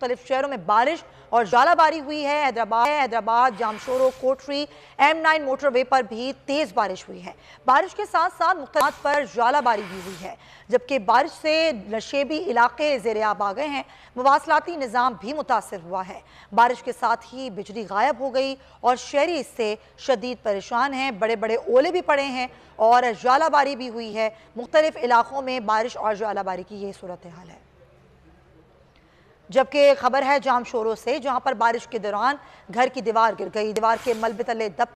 मुख्तलिफ शहरों में बारिश और ज्वालाबारी हुई है Hyderabad Hyderabad Jamshoro Kotri M nine motorway पर भी तेज़ बारिश हुई है बारिश के साथ साथ मुख्तलात पर ज्वालाबारी भी हुई है जबकि बारिश से नशेबी इलाके आब आ गए हैं मवासलाती निज़ाम भी मुतासर हुआ है बारिश के साथ ही बिजली गायब हो गई और शहरी इससे शदीद परेशान हैं बड़े बड़े ओले भी पड़े हैं और ज्वालाबारी भी हुई है मुख्तलिफ इलाकों में बारिश और ज्वालाबारी की यही सूरत हाल है जबकि खबर है जाम शोरों से जहां पर बारिश के दौरान घर की दीवार गिर गई दीवार के मलबे तले दब